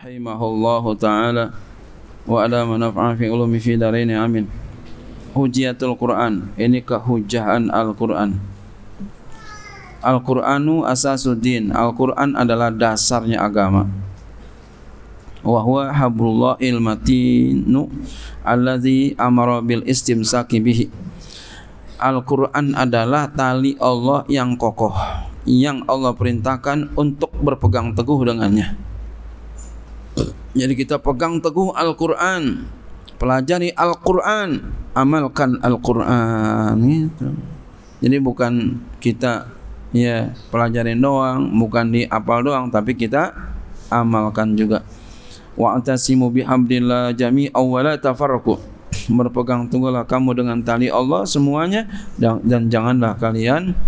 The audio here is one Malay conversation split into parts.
rahimahullahu taala wa ala manafa'a fi ulumi fi darain amin hujjatul quran ini kehujahan alquran alquranu asasuddin alquran adalah dasarnya agama wa huwa hablullahil matinu allazi amara bil istimsaki bihi alquran adalah tali Allah yang kokoh yang Allah perintahkan untuk berpegang teguh dengannya jadi kita pegang teguh Al-Quran Pelajari Al-Quran Amalkan Al-Quran Jadi bukan kita ya pelajari doang Bukan di apal doang Tapi kita amalkan juga Wa atasimu bihamdillah jami awwala tafarruku Berpegang teguhlah kamu dengan tali Allah semuanya Dan, dan janganlah kalian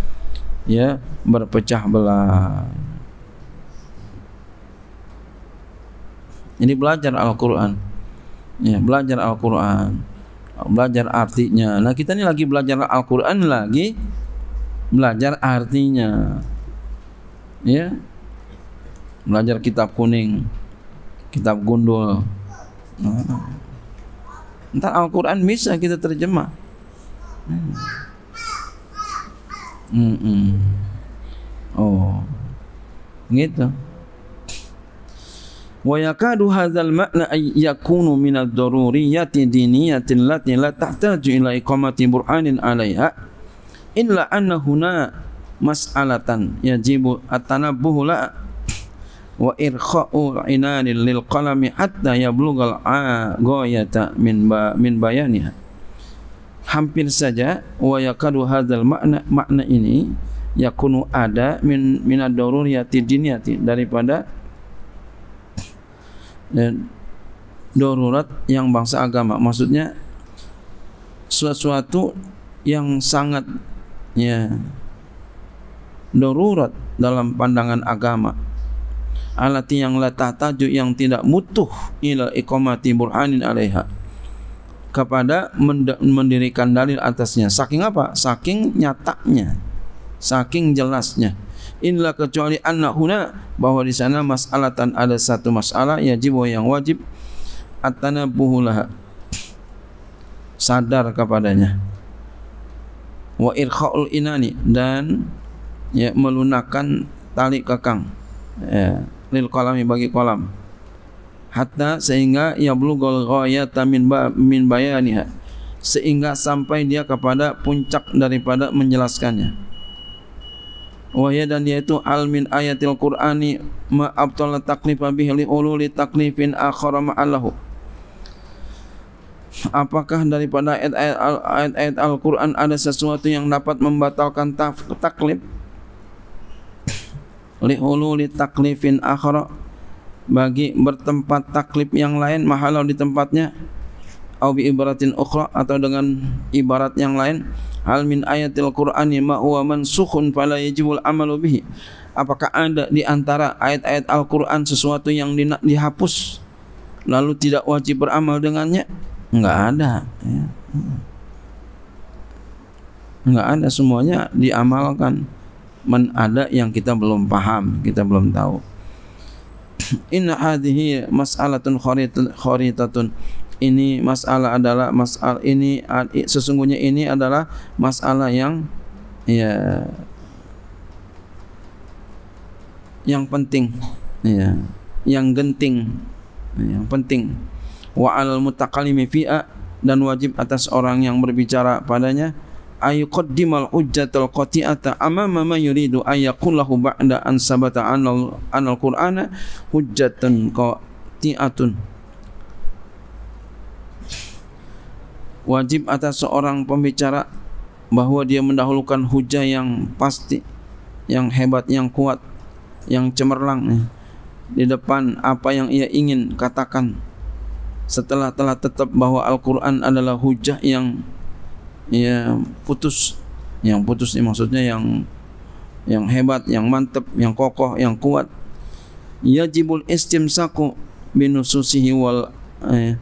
ya berpecah belah Jadi belajar Al-Quran ya, Belajar Al-Quran Belajar artinya Nah kita ini lagi belajar Al-Quran lagi Belajar artinya Ya Belajar kitab kuning Kitab gundul nah. Ntar Al-Quran bisa kita terjemah hmm. Hmm -mm. Oh Gitu Gitu wa yakadu hadzal ma'na ay yakunu min ad-daruriyyati diniyatin lati la tahtaju ila iqamati burhanin 'alayha illa anna huna mas'alatan yajibu at-tanabbuh la wa irkha'u inanil lil qalami hatta yablugha al-ghayata min ba min bayaniha hampir saja wa yakadu hadzal ma'na makna ini yakunu ada min min ad-daruriyyati diniyatin daripada darurat yang bangsa agama maksudnya sesuatu yang sangat ya darurat dalam pandangan agama alat yang la tahtaju yang tidak mutuh ila iqamati burhanin alaiha kepada mendirikan dalil atasnya saking apa saking nyatanya saking jelasnya illa kecuali anna huna bahwa di sana masalatan ada satu masalah yang jiwa yang wajib atana buhulah sadar kepadanya wa irkhaul inani dan ya melunakkan tali kekang ya lil kolami bagi kolam hatta sehingga ya bulugol ghayata min ba min bayaniha sehingga sampai dia kepada puncak daripada menjelaskannya wahya dan dia itu al min ayatil qur'ani ma abtala taklifa bihi li ululi taklifin akhara ma allahu apakah daripada ayat-ayat Al-Qur'an ada sesuatu yang dapat membatalkan taklif li ululi taklifin akhara bagi bertempat taklif yang lain mahalau di tempatnya au ibaratin ukhra atau dengan ibarat yang lain Hal min ayatil Qur'ani ma huwa mansukhun fala yajibul amalu bihi. Apakah ada di antara ayat-ayat Al-Qur'an sesuatu yang di, dihapus lalu tidak wajib beramal dengannya? Enggak ada, ya. Enggak ada semuanya diamalkan. Men ada yang kita belum paham, kita belum tahu. Inna hadhihi mas'alatun kharitatun ini masalah adalah masalah ini sesungguhnya ini adalah masalah yang ya yang penting ya yang genting ya, yang penting wa al mutakalimi fi'a dan wajib atas orang yang berbicara padanya ayu qaddimal ujjatul qati'ata amama ma yuridu ayyakullahu ba'da an sabata anal, anal qur'ana hujjatan qati'atun ko- wajib atas seorang pembicara bahwa dia mendahulukan hujah yang pasti yang hebat yang kuat yang cemerlang ya, di depan apa yang ia ingin katakan setelah telah tetap bahwa Al-Qur'an adalah hujah yang ya putus yang putus ini maksudnya yang yang hebat yang mantap yang kokoh yang kuat yajibul istimsaku binususihi wal eh,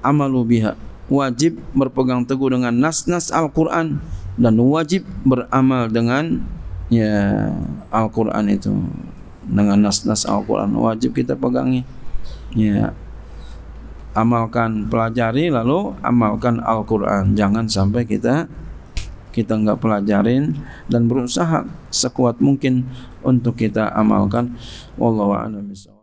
amalu biha wajib berpegang teguh dengan nas-nas Al-Quran dan wajib beramal dengan ya Al-Quran itu dengan nas-nas Al-Quran wajib kita pegangi ya amalkan pelajari lalu amalkan Al-Quran jangan sampai kita kita nggak pelajarin dan berusaha sekuat mungkin untuk kita amalkan Wallahu'ala misal